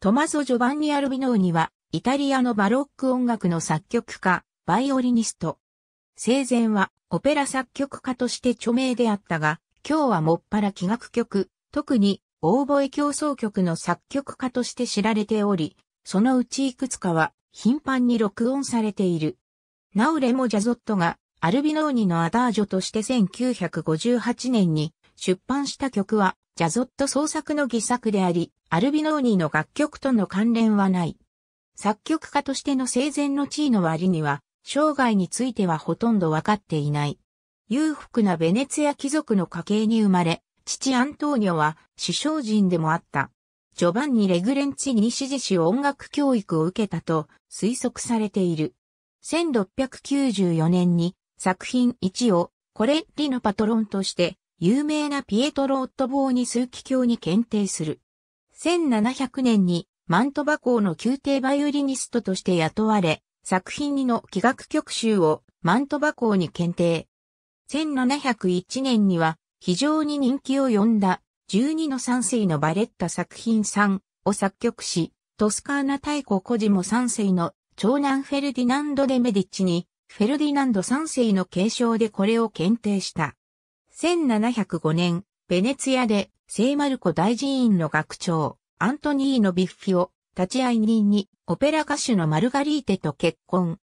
トマソ・ジョバンニ・アルビノーニは、イタリアのバロック音楽の作曲家、バイオリニスト。生前は、オペラ作曲家として著名であったが、今日はもっぱら器楽曲、特に、オーボエ競争曲の作曲家として知られており、そのうちいくつかは、頻繁に録音されている。なおレモ・ジャゾットが、アルビノーニのアダージョとして1958年に出版した曲は、ジャゾット創作の偽作であり、アルビノーニの楽曲との関連はない。作曲家としての生前の地位の割には、生涯についてはほとんどわかっていない。裕福なベネツィア貴族の家系に生まれ、父アントーニョは首相人でもあった。ジョバンニ・レグレンチに支持し音楽教育を受けたと推測されている。1694年に作品1をコレッリのパトロンとして有名なピエトロ・オットボーニ数奇教に検定する。1700年にマントバ校の宮廷バイオリニストとして雇われ、作品2の器楽曲集をマントバ校に検定。1701年には非常に人気を呼んだ12の3世のバレッタ作品3を作曲し、トスカーナ太鼓コジモ3世の長男フェルディナンド・デ・メディッチに、フェルディナンド3世の継承でこれを検定した。1705年、ベネツィアで聖マルコ大寺院の学長、アントニーノ・ビッフィを立ち会い人にオペラ歌手のマルガリーテと結婚。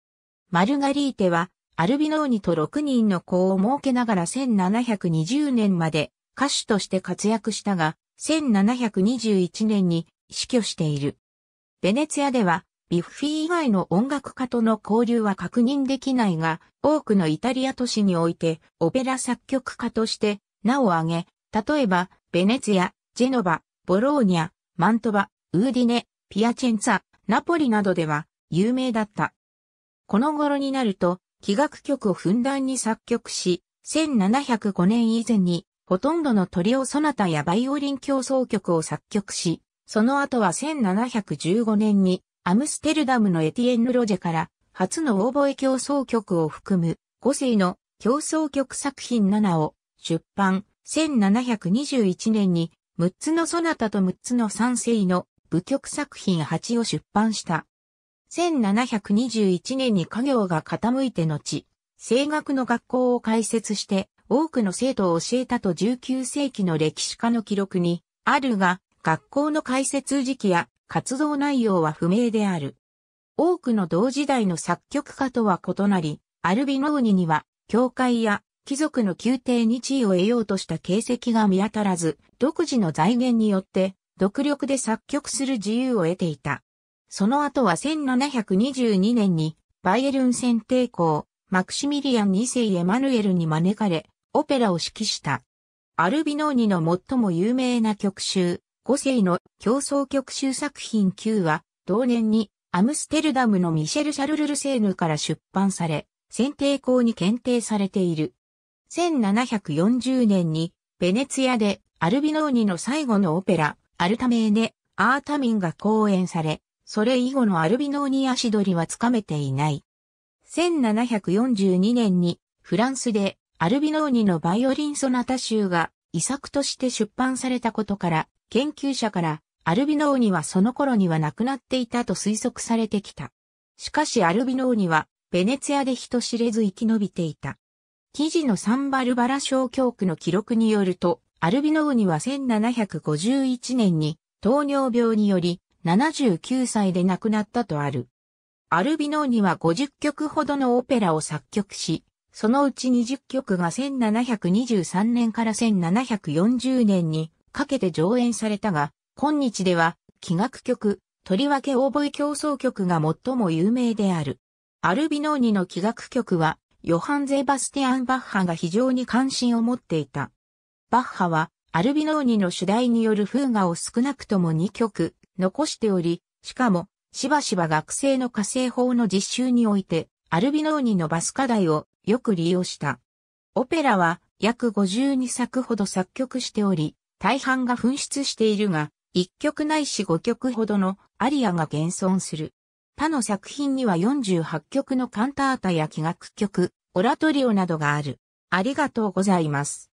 マルガリーテはアルビノーニと6人の子を設けながら1720年まで歌手として活躍したが、1721年に死去している。ベネツィアでは、ビッフィ以外の音楽家との交流は確認できないが、多くのイタリア都市において、オペラ作曲家として、名を挙げ、例えば、ベネツィア、ジェノバ、ボローニャ、マントバ、ウーディネ、ピアチェンツァ、ナポリなどでは有名だった。この頃になると、器楽曲をふんだんに作曲し、1705年以前に、ほとんどのトリオソナタやバイオリン競争曲を作曲し、その後は1715年に、アムステルダムのエティエンヌ・ロジェから、初のオーボエ競争曲を含む、5世の競争曲作品7を出版、1721年に6つのソナタと6つの三世の舞曲作品8を出版した。1721年に家業が傾いて後、声楽の学校を開設して多くの生徒を教えたと19世紀の歴史家の記録にあるが、学校の開設時期や活動内容は不明である。多くの同時代の作曲家とは異なり、アルビノーニには教会や貴族の宮廷に地位を得ようとした形跡が見当たらず、独自の財源によって、独力で作曲する自由を得ていた。その後は1722年に、バイエルン選定校、マクシミリアン2世エマヌエルに招かれ、オペラを指揮した。アルビノーニの最も有名な曲集、五世の競争曲集作品9は、同年に、アムステルダムのミシェル・シャルルルセーヌから出版され、選定校に検定されている。1740年に、ベネツィアでアルビノーニの最後のオペラ、アルタメーネ、アータミンが公演され、それ以後のアルビノーニ足取りはつかめていない。1742年に、フランスでアルビノーニのバイオリンソナタ集が遺作として出版されたことから、研究者からアルビノーニはその頃には亡くなっていたと推測されてきた。しかしアルビノーニはベネツィアで人知れず生き延びていた。記事のサンバルバラ小教区の記録によると、アルビノーニは1751年に糖尿病により79歳で亡くなったとある。アルビノーニは50曲ほどのオペラを作曲し、そのうち20曲が1723年から1740年にかけて上演されたが、今日では、器楽曲、とりわけオーボイ競争曲が最も有名である。アルビノーニの器楽曲は、ヨハン・ゼバスティアン・バッハが非常に関心を持っていた。バッハは、アルビノーニの主題による風画を少なくとも2曲残しており、しかも、しばしば学生の火星法の実習において、アルビノーニのバス課題をよく利用した。オペラは約52作ほど作曲しており、大半が紛失しているが、1曲ないし5曲ほどのアリアが現存する。他の作品には48曲のカンタータや器楽曲、オラトリオなどがある。ありがとうございます。